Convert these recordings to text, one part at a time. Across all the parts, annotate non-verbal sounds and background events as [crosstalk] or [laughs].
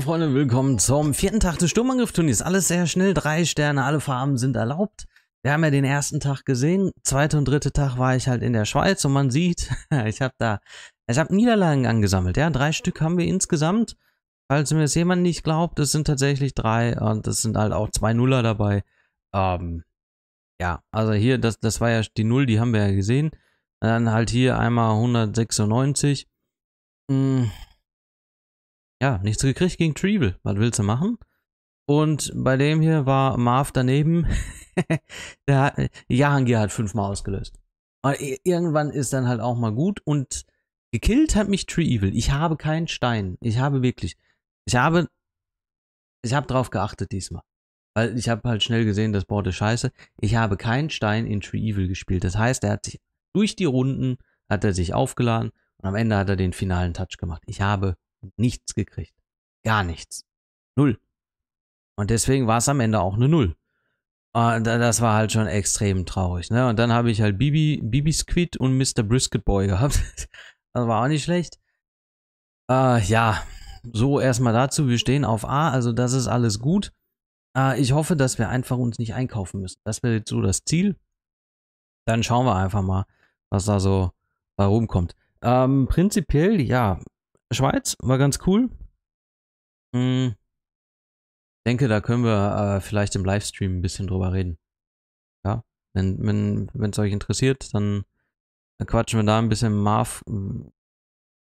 Freunde, willkommen zum vierten Tag des Sturmangriffturniers. Alles sehr schnell, drei Sterne, alle Farben sind erlaubt. Wir haben ja den ersten Tag gesehen, zweite und dritte Tag war ich halt in der Schweiz und man sieht, [laughs] ich habe da, ich habe Niederlagen angesammelt, ja, drei Stück haben wir insgesamt. Falls mir das jemand nicht glaubt, es sind tatsächlich drei und es sind halt auch zwei Nuller dabei. Ähm, ja, also hier, das, das war ja die Null, die haben wir ja gesehen. Dann halt hier einmal 196. Hm ja, nichts gekriegt gegen Treble. Was willst du machen? Und bei dem hier war Marv daneben. [laughs] der hat, Jahangir hat fünfmal ausgelöst. Und irgendwann ist dann halt auch mal gut. Und gekillt hat mich Tree Evil. Ich habe keinen Stein. Ich habe wirklich. Ich habe. Ich habe drauf geachtet diesmal. Weil ich habe halt schnell gesehen, das Board ist scheiße. Ich habe keinen Stein in Tree Evil gespielt. Das heißt, er hat sich durch die Runden hat er sich aufgeladen und am Ende hat er den finalen Touch gemacht. Ich habe nichts gekriegt. Gar nichts. Null. Und deswegen war es am Ende auch eine Null. Und ah, das war halt schon extrem traurig. Ne? Und dann habe ich halt Bibi, Bibi Squid und Mr. Brisket Boy [laughs] gehabt. das war auch nicht schlecht. Äh, ja, so erstmal dazu. Wir stehen auf A, also das ist alles gut. Äh, ich hoffe, dass wir einfach uns nicht einkaufen müssen. Das wäre jetzt so das Ziel. Dann schauen wir einfach mal, was da so rumkommt. Ähm, prinzipiell, ja, Schweiz war ganz cool. Hm. Denke, da können wir äh, vielleicht im Livestream ein bisschen drüber reden. Ja, wenn es wenn, euch interessiert, dann, dann, quatschen wir da ein bisschen. Marv,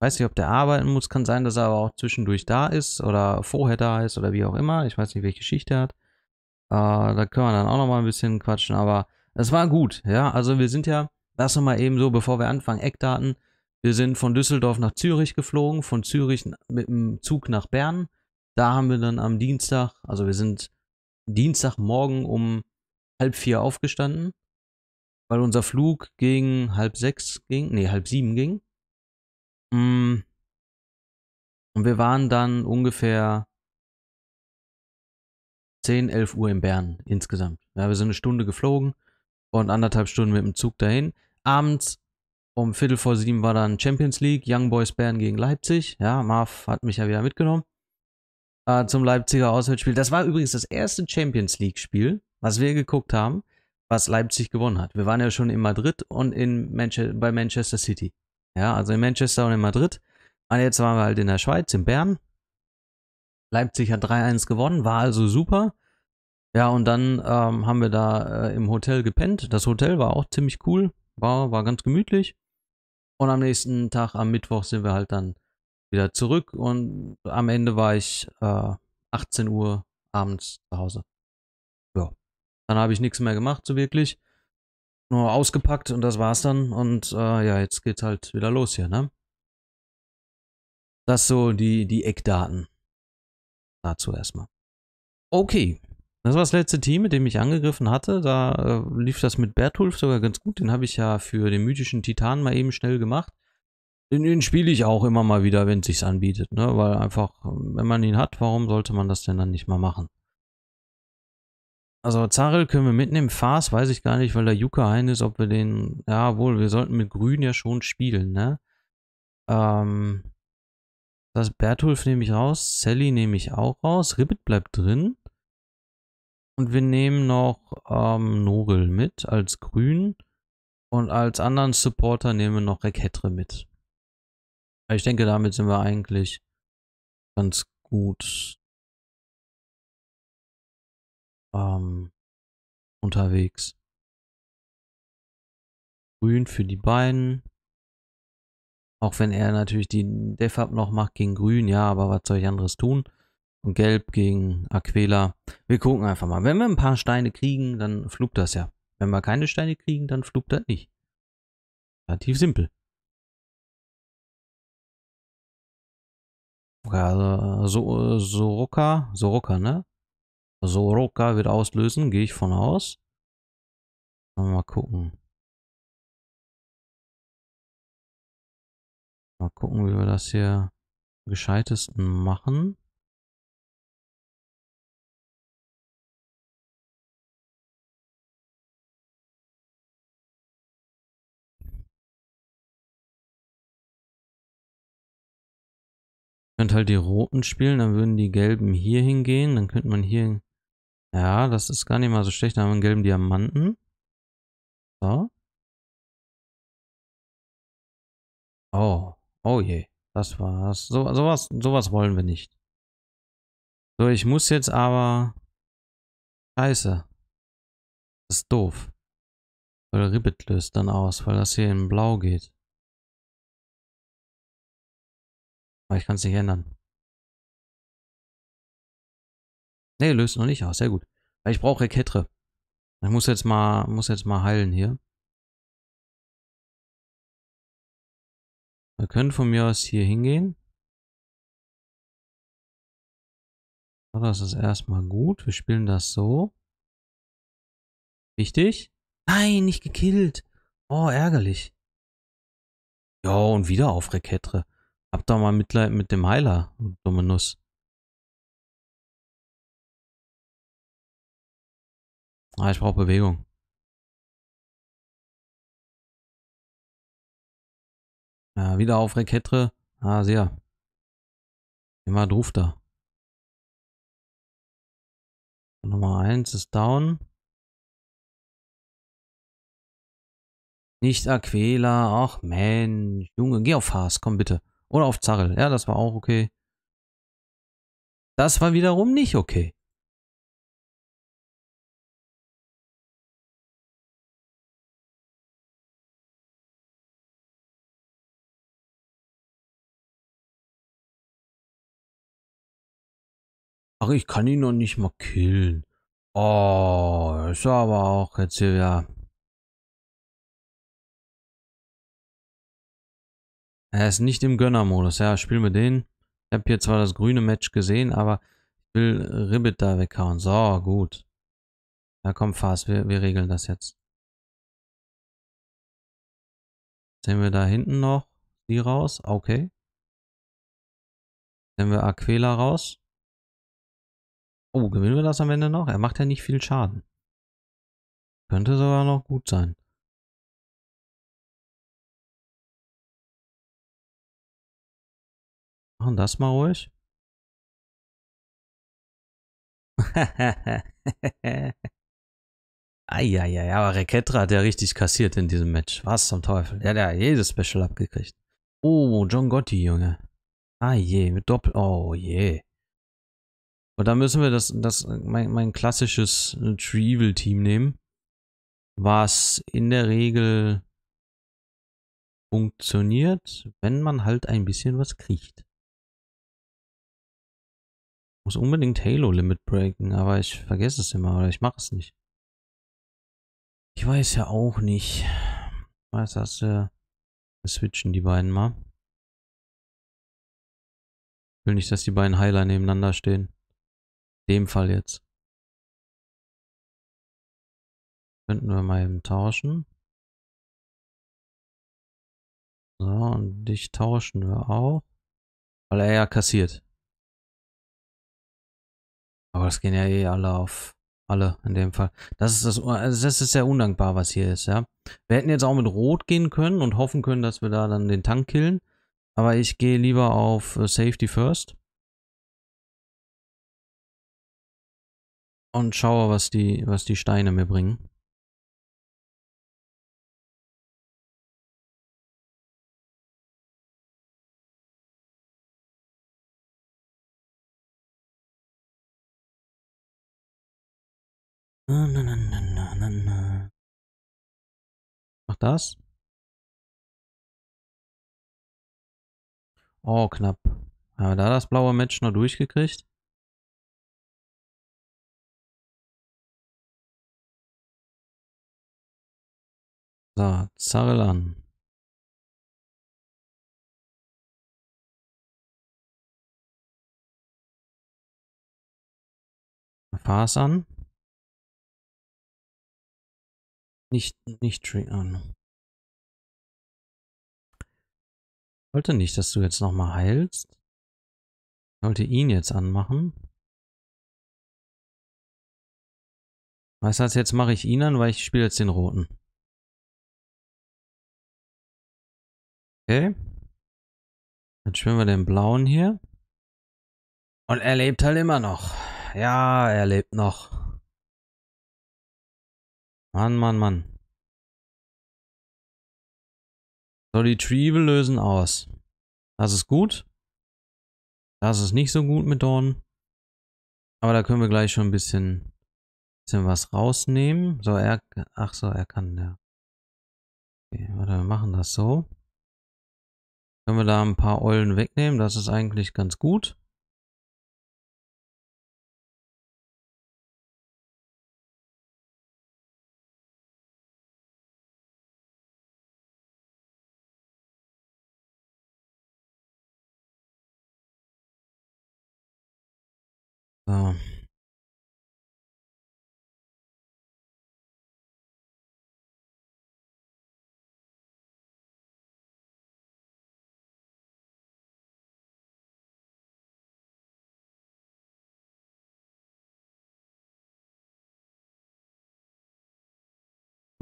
weiß nicht, ob der arbeiten muss. Kann sein, dass er aber auch zwischendurch da ist oder vorher da ist oder wie auch immer. Ich weiß nicht, welche Geschichte er hat. Äh, da können wir dann auch nochmal ein bisschen quatschen. Aber es war gut. Ja, also wir sind ja, das nochmal eben so, bevor wir anfangen, Eckdaten. Wir sind von Düsseldorf nach Zürich geflogen, von Zürich mit dem Zug nach Bern. Da haben wir dann am Dienstag, also wir sind Dienstagmorgen um halb vier aufgestanden, weil unser Flug gegen halb sechs ging, nee, halb sieben ging. Mm. Und wir waren dann ungefähr 10, 11 Uhr in Bern insgesamt. Ja, wir sind eine Stunde geflogen und anderthalb Stunden mit dem Zug dahin. Abends um Viertel vor sieben war dann Champions League, Young Boys Bern gegen Leipzig. Ja, Marv hat mich ja wieder mitgenommen. Äh, zum Leipziger Auswärtsspiel. Das war übrigens das erste Champions League-Spiel, was wir geguckt haben, was Leipzig gewonnen hat. Wir waren ja schon in Madrid und in Manche bei Manchester City. Ja, also in Manchester und in Madrid. Und jetzt waren wir halt in der Schweiz, in Bern. Leipzig hat 3-1 gewonnen, war also super. Ja, und dann ähm, haben wir da äh, im Hotel gepennt. Das Hotel war auch ziemlich cool, war, war ganz gemütlich. Und am nächsten Tag, am Mittwoch, sind wir halt dann wieder zurück. Und am Ende war ich äh, 18 Uhr abends zu Hause. Ja. Dann habe ich nichts mehr gemacht, so wirklich. Nur ausgepackt und das war's dann. Und äh, ja, jetzt geht's halt wieder los hier, ne? Das so die, die Eckdaten. Dazu erstmal. Okay, das war das letzte Team, mit dem ich angegriffen hatte. Da äh, lief das mit Bertulf sogar ganz gut. Den habe ich ja für den mythischen Titan mal eben schnell gemacht. Den, den spiele ich auch immer mal wieder, wenn es sich anbietet. Ne? Weil einfach, wenn man ihn hat, warum sollte man das denn dann nicht mal machen? Also Zarel können wir mitnehmen. Fars weiß ich gar nicht, weil der Yuka ein ist, ob wir den... Ja, wohl, wir sollten mit Grün ja schon spielen, ne? Ähm, das Bertulf nehme ich raus. Sally nehme ich auch raus. Ribbit bleibt drin. Und wir nehmen noch ähm, Nogel mit als grün. Und als anderen Supporter nehmen wir noch Reketre mit. Ich denke, damit sind wir eigentlich ganz gut ähm, unterwegs. Grün für die beiden. Auch wenn er natürlich die Def-Up noch macht gegen Grün, ja, aber was soll ich anderes tun? Und Gelb gegen Aquela. Wir gucken einfach mal. Wenn wir ein paar Steine kriegen, dann flugt das ja. Wenn wir keine Steine kriegen, dann flugt das nicht. Relativ simpel. Okay, also, äh, so, so, äh, Soroka, Soroka, ne? Soroka wird auslösen, gehe ich von aus. Mal gucken. Mal gucken, wie wir das hier gescheitesten machen. könnte halt die roten spielen, dann würden die gelben hier hingehen. Dann könnte man hier... Ja, das ist gar nicht mal so schlecht. Dann haben wir einen gelben Diamanten. So. Oh. Oh je. Das war's. So, sowas, sowas wollen wir nicht. So, ich muss jetzt aber... Scheiße. Das ist doof. Weil Ribbit löst dann aus, weil das hier in blau geht. Aber ich kann es nicht ändern. Ne, löst noch nicht aus. Sehr gut. Weil ich brauche Ketre. Ich muss jetzt mal, muss jetzt mal heilen hier. Wir können von mir aus hier hingehen. So, das ist erstmal gut. Wir spielen das so. Wichtig. Nein, nicht gekillt. Oh, ärgerlich. Ja, und wieder auf Reketre. Hab doch mal Mitleid mit dem Heiler, dumme Nuss. Ah, ich brauche Bewegung. Ja, wieder auf Reketre. Ah, sehr. Immer drauf da. Nummer 1 ist down. Nicht Aquela. Ach Mensch, Junge, geh auf Haas, komm bitte. Oder auf Zarrel. Ja, das war auch okay. Das war wiederum nicht okay. Ach, ich kann ihn noch nicht mal killen. Oh, ist aber auch jetzt hier ja. Er ist nicht im Gönnermodus. Ja, spielen wir den. Ich habe hier zwar das grüne Match gesehen, aber ich will Ribbit da weghauen. So, gut. Ja, komm, Fast, wir, wir regeln das jetzt. Sehen wir da hinten noch die raus? Okay. Sehen wir Aquela raus? Oh, gewinnen wir das am Ende noch? Er macht ja nicht viel Schaden. Könnte sogar noch gut sein. Machen das mal ruhig. Eieiei, [laughs] aber Reketra hat ja richtig kassiert in diesem Match. Was zum Teufel? Ja, Der hat jedes Special abgekriegt. Oh, John Gotti, Junge. Ah je, mit Doppel. Oh je. Und dann müssen wir das, das mein, mein klassisches Tree-Evil-Team nehmen. Was in der Regel funktioniert, wenn man halt ein bisschen was kriegt muss unbedingt Halo Limit breaken, aber ich vergesse es immer oder ich mache es nicht. Ich weiß ja auch nicht. Was hast du? Äh, wir switchen die beiden mal. Ich will nicht, dass die beiden Heiler nebeneinander stehen. In dem Fall jetzt. Könnten wir mal eben tauschen. So, und dich tauschen wir auch. Weil er ja kassiert. Aber es gehen ja eh alle auf. Alle in dem Fall. Das ist das, also das ist sehr undankbar, was hier ist, ja. Wir hätten jetzt auch mit Rot gehen können und hoffen können, dass wir da dann den Tank killen. Aber ich gehe lieber auf äh, Safety First. Und schaue, was die, was die Steine mir bringen. Na, na, na, na, na, na. Mach das. Oh, knapp. Haben wir da das blaue Match noch durchgekriegt? So, Zarel an. Fas an. Nicht, nicht Tree an. Ah, wollte nicht, dass du jetzt nochmal heilst. Ich wollte ihn jetzt anmachen. Weißt du was, jetzt mache ich ihn an, weil ich spiele jetzt den roten. Okay. Dann spielen wir den blauen hier. Und er lebt halt immer noch. Ja, er lebt noch. Mann, Mann, Mann. So, die Tribal lösen aus. Das ist gut. Das ist nicht so gut mit Dorn. Aber da können wir gleich schon ein bisschen, bisschen was rausnehmen. So, er, ach so, er kann, ja. Okay, warte, wir machen das so. Können wir da ein paar Eulen wegnehmen. Das ist eigentlich ganz gut.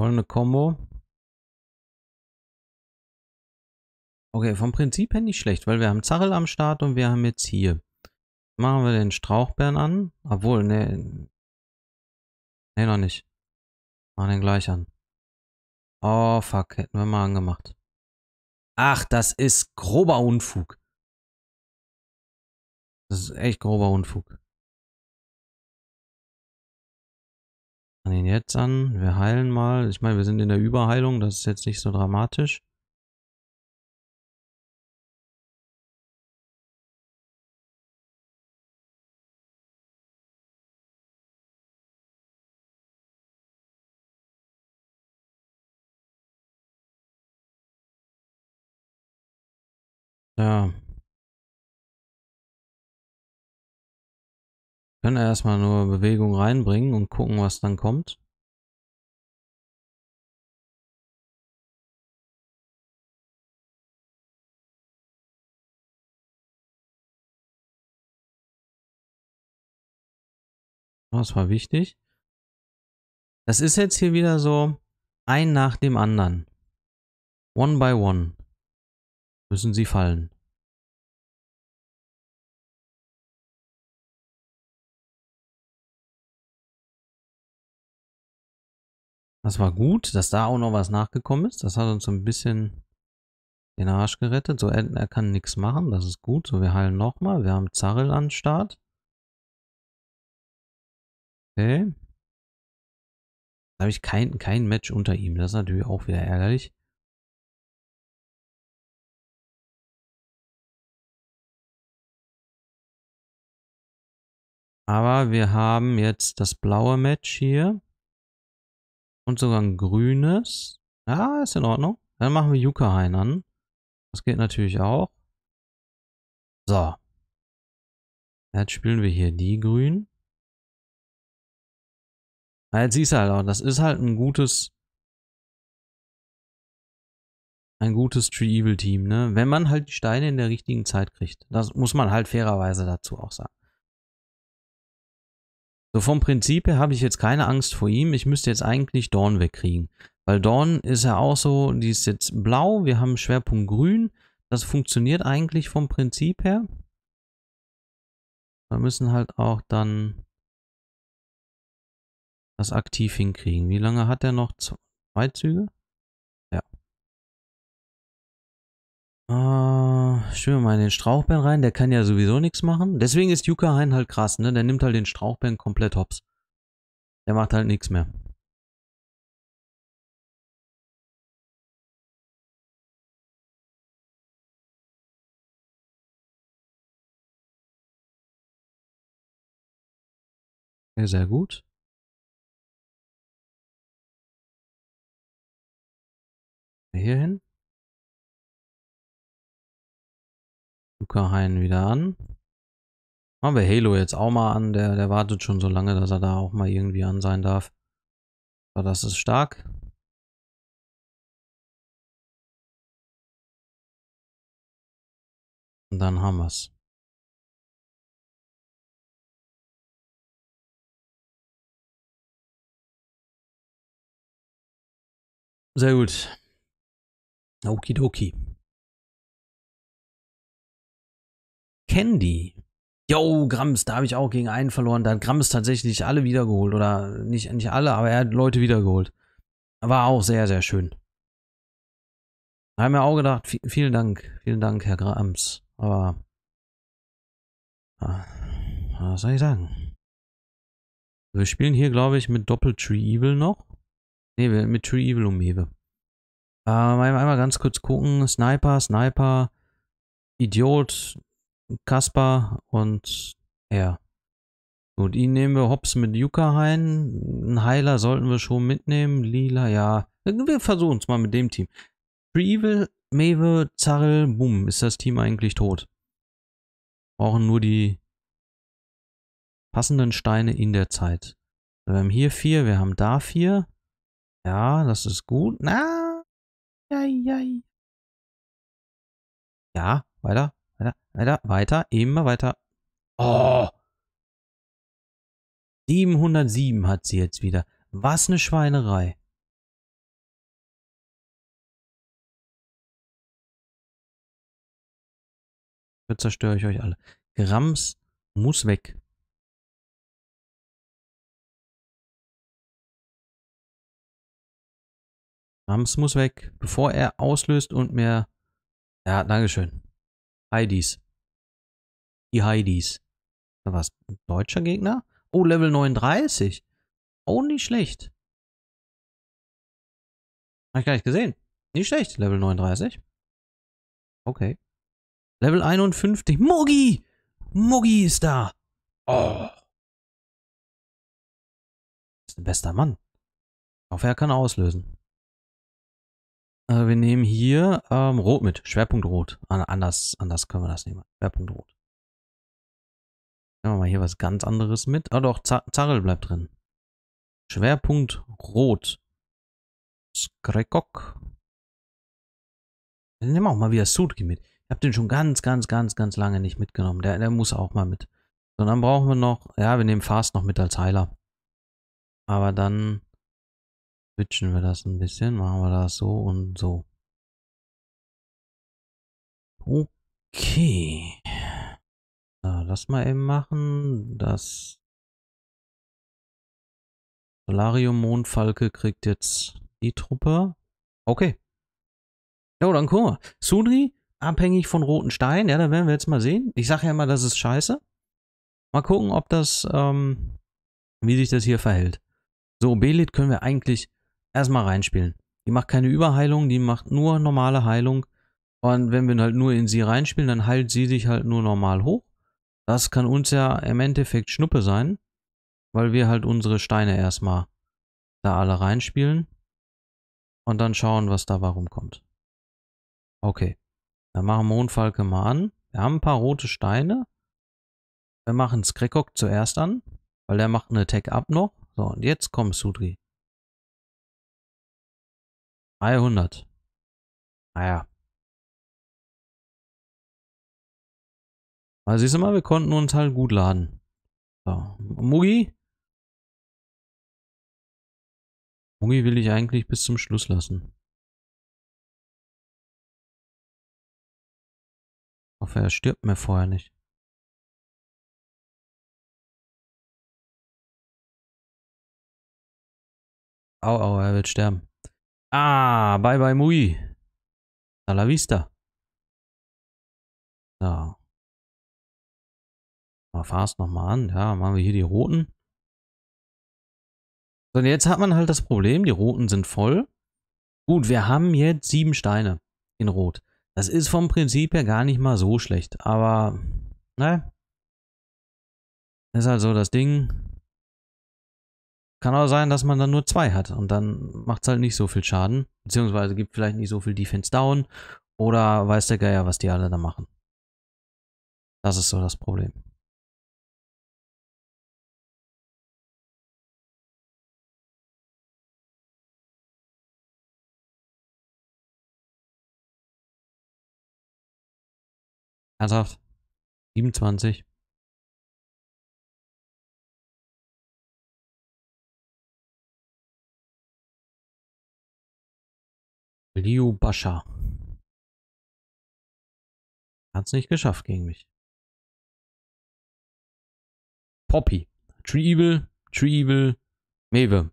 Goldene Combo. Okay, vom Prinzip her nicht schlecht, weil wir haben Zarrel am Start und wir haben jetzt hier. Machen wir den Strauchbären an. Obwohl, ne. Ne, noch nicht. Machen den gleich an. Oh, fuck. Hätten wir mal angemacht. Ach, das ist grober Unfug. Das ist echt grober Unfug. Fangen ihn jetzt an. Wir heilen mal. Ich meine, wir sind in der Überheilung. Das ist jetzt nicht so dramatisch. Ja. Können erstmal nur Bewegung reinbringen und gucken, was dann kommt. Das war wichtig. Das ist jetzt hier wieder so ein nach dem anderen. One by one müssen sie fallen. Das war gut, dass da auch noch was nachgekommen ist. Das hat uns so ein bisschen den Arsch gerettet. So, er, er kann nichts machen, das ist gut. So, wir heilen nochmal. Wir haben Zarrel an Start. Okay. Da habe ich kein, kein Match unter ihm. Das ist natürlich auch wieder ärgerlich. Aber wir haben jetzt das blaue Match hier. Und sogar ein grünes. Ja, ist in Ordnung. Dann machen wir Yuka Hein an. Das geht natürlich auch. So. Jetzt spielen wir hier die grün. Ja, jetzt siehst du halt auch, das ist halt ein gutes ein gutes Tree Evil Team, ne? Wenn man halt die Steine in der richtigen Zeit kriegt. Das muss man halt fairerweise dazu auch sagen. So vom Prinzip her habe ich jetzt keine Angst vor ihm. Ich müsste jetzt eigentlich Dorn wegkriegen. Weil Dorn ist ja auch so, die ist jetzt blau, wir haben Schwerpunkt grün. Das funktioniert eigentlich vom Prinzip her. Wir müssen halt auch dann das aktiv hinkriegen. Wie lange hat er noch? Zwei Züge? Uh, äh, stimmen wir mal in den Strauchbären rein. Der kann ja sowieso nichts machen. Deswegen ist Yuka Hein halt krass, ne? Der nimmt halt den Strauchbären komplett hops. Der macht halt nichts mehr. sehr gut. Hier hin. Luca Hein wieder an. Machen wir Halo jetzt auch mal an. Der, der wartet schon so lange, dass er da auch mal irgendwie an sein darf. Aber das ist stark. Und dann haben wir es. Sehr gut. Okidoki. Candy. Yo, Grams, da habe ich auch gegen einen verloren. Da hat Grams tatsächlich alle wiedergeholt. Oder nicht, nicht alle, aber er hat Leute wiedergeholt. War auch sehr, sehr schön. Da haben wir auch gedacht, vielen Dank, vielen Dank, Herr Grams. Aber. Ah, was soll ich sagen? Wir spielen hier, glaube ich, mit Doppel-Tree Evil noch. Ne, mit Tree Evil um Hewe. Ähm, einmal ganz kurz gucken. Sniper, Sniper, Idiot, Kaspar und er. Gut, ihn nehmen wir hops mit Yuka ein. Einen Heiler sollten wir schon mitnehmen. Lila, ja. Wir versuchen es mal mit dem Team. Free Evil, Maeve, Zarel, Boom. Ist das Team eigentlich tot? Brauchen nur die passenden Steine in der Zeit. Wir haben hier vier, wir haben da vier. Ja, das ist gut. Na, ja, ja. Ja, weiter. Weiter, weiter, immer weiter. Oh! 707 hat sie jetzt wieder. Was eine Schweinerei. Jetzt zerstöre ich euch alle. Grams muss weg. Grams muss weg, bevor er auslöst und mehr. Ja, Dankeschön. Heidis. Die Heidis. Da war es ein deutscher Gegner. Oh, Level 39. Oh, nicht schlecht. Habe ich gar nicht gesehen. Nicht schlecht, Level 39. Okay. Level 51. Mogi! Mogi ist da! Oh! Ist ein bester Mann. Ich hoffe, er kann auslösen. Äh, wir nehmen hier ähm, Rot mit. Schwerpunkt Rot. Anders, anders können wir das nehmen. Schwerpunkt Rot. Nehmen wir mal hier was ganz anderes mit. Ah doch, Z bleibt drin. Schwerpunkt Rot. Skrekok. Dann nehmen wir auch mal wieder Sudki mit. Ich habe den schon ganz, ganz, ganz, ganz lange nicht mitgenommen. Der, der muss auch mal mit. So, dann brauchen wir noch... Ja, wir nehmen Fast noch mit als Heiler. Aber dann switchen wir das ein bisschen. Machen wir das so und so. Okay. So, das mal eben machen. dass Solarium Mondfalke kriegt jetzt die Truppe. Okay. Ja, dann gucken wir. Sudri, abhängig von roten Steinen. Ja, da werden wir jetzt mal sehen. Ich sage ja immer, das ist scheiße. Mal gucken, ob das, ähm, wie sich das hier verhält. So, Belit können wir eigentlich erstmal reinspielen. Die macht keine Überheilung, die macht nur normale Heilung. Und wenn wir halt nur in sie reinspielen, dann heilt sie sich halt nur normal hoch. Das kann uns ja im Endeffekt Schnuppe sein, weil wir halt unsere Steine erstmal da alle reinspielen und dann schauen, was da warum kommt. Okay, dann machen Mondfalke mal an. Wir haben ein paar rote Steine. Wir machen Skrekok zuerst an, weil der macht eine Tech ab noch. So, und jetzt kommt Sudri. 300. Naja, Also siehst du mal, wir konnten uns halt gut laden. So, Mugi? Mugi will ich eigentlich bis zum Schluss lassen. Ich hoffe, er stirbt mir vorher nicht. Au, au, er wird sterben. Ah, bye bye Mugi. A la vista. So. Mal fahr es nochmal an. Ja, machen wir hier die roten. So, und jetzt hat man halt das Problem, die roten sind voll. Gut, wir haben jetzt sieben Steine in Rot. Das ist vom Prinzip her gar nicht mal so schlecht, aber ne? Ist halt so das Ding. Kann auch sein, dass man dann nur zwei hat und dann macht es halt nicht so viel Schaden. Beziehungsweise gibt vielleicht nicht so viel Defense down oder weiß der Geier, was die alle da machen. Das ist so das Problem. Ernsthaft? 27? Liu Bascha. Hat's nicht geschafft gegen mich. Poppy. Tree Evil, Tree Evil, Mewe.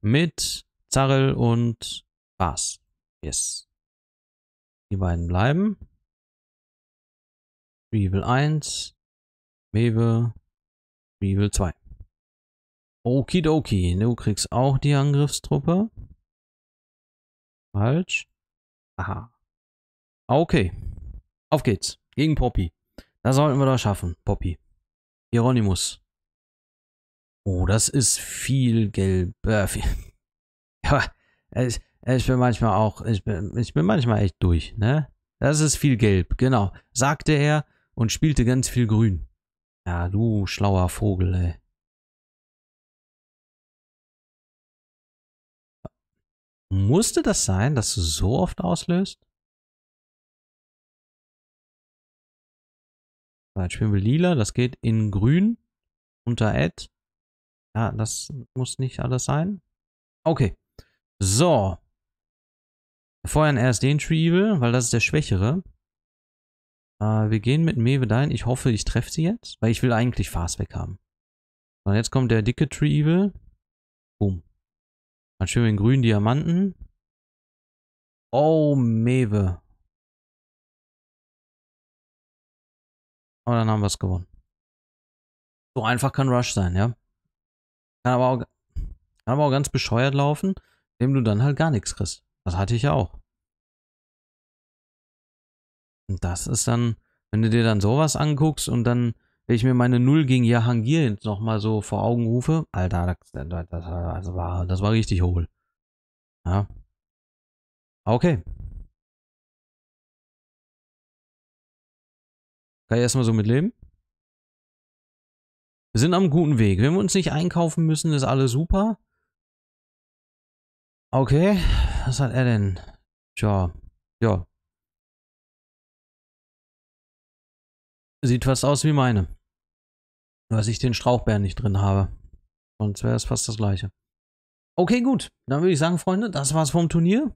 Mit Zarel und Bas. Yes. Die beiden bleiben. Spiegel 1, Mewe, Spiegel 2. Okidoki, du kriegst auch die Angriffstruppe. Falsch. Aha. Okay. Auf geht's. Gegen Poppy. Da sollten wir das schaffen, Poppy. Hieronymus. Oh, das ist viel gelb. Äh, viel. [laughs] ja, ich, ich bin manchmal auch, ich bin, ich bin manchmal echt durch, ne? Das ist viel gelb, genau. Sagte er, und spielte ganz viel grün. Ja, du schlauer Vogel, ey. Musste das sein, dass du so oft auslöst? jetzt spielen wir lila, das geht in grün unter Add. Ja, das muss nicht alles sein. Okay. So. Wir feuern erst den Tree Evil, weil das ist der schwächere. Äh, wir gehen mit Mewe dahin. Ich hoffe, ich treffe sie jetzt, weil ich will eigentlich Fast weg haben. So, jetzt kommt der dicke Tree Evil. Boom. Dann schön den grünen Diamanten. Oh, Mewe. Aber dann haben wir es gewonnen. So einfach kann Rush sein, ja. Kann aber auch, kann aber auch ganz bescheuert laufen, indem du dann halt gar nichts kriegst. Das hatte ich ja auch. Und das ist dann, wenn du dir dann sowas anguckst und dann, wenn ich mir meine Null gegen Jahangir jetzt nochmal so vor Augen rufe, Alter, das, das, das, war, das war richtig hohl. Ja. Okay. Kann ich erstmal so mitleben? Wir sind am guten Weg. Wenn wir uns nicht einkaufen müssen, ist alles super. Okay. Was hat er denn? Tja. Ja. Sieht fast aus wie meine. Nur dass ich den Strauchbär nicht drin habe. Sonst wäre es fast das gleiche. Okay, gut. Dann würde ich sagen, Freunde, das war's vom Turnier.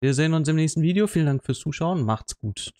Wir sehen uns im nächsten Video. Vielen Dank fürs Zuschauen. Macht's gut.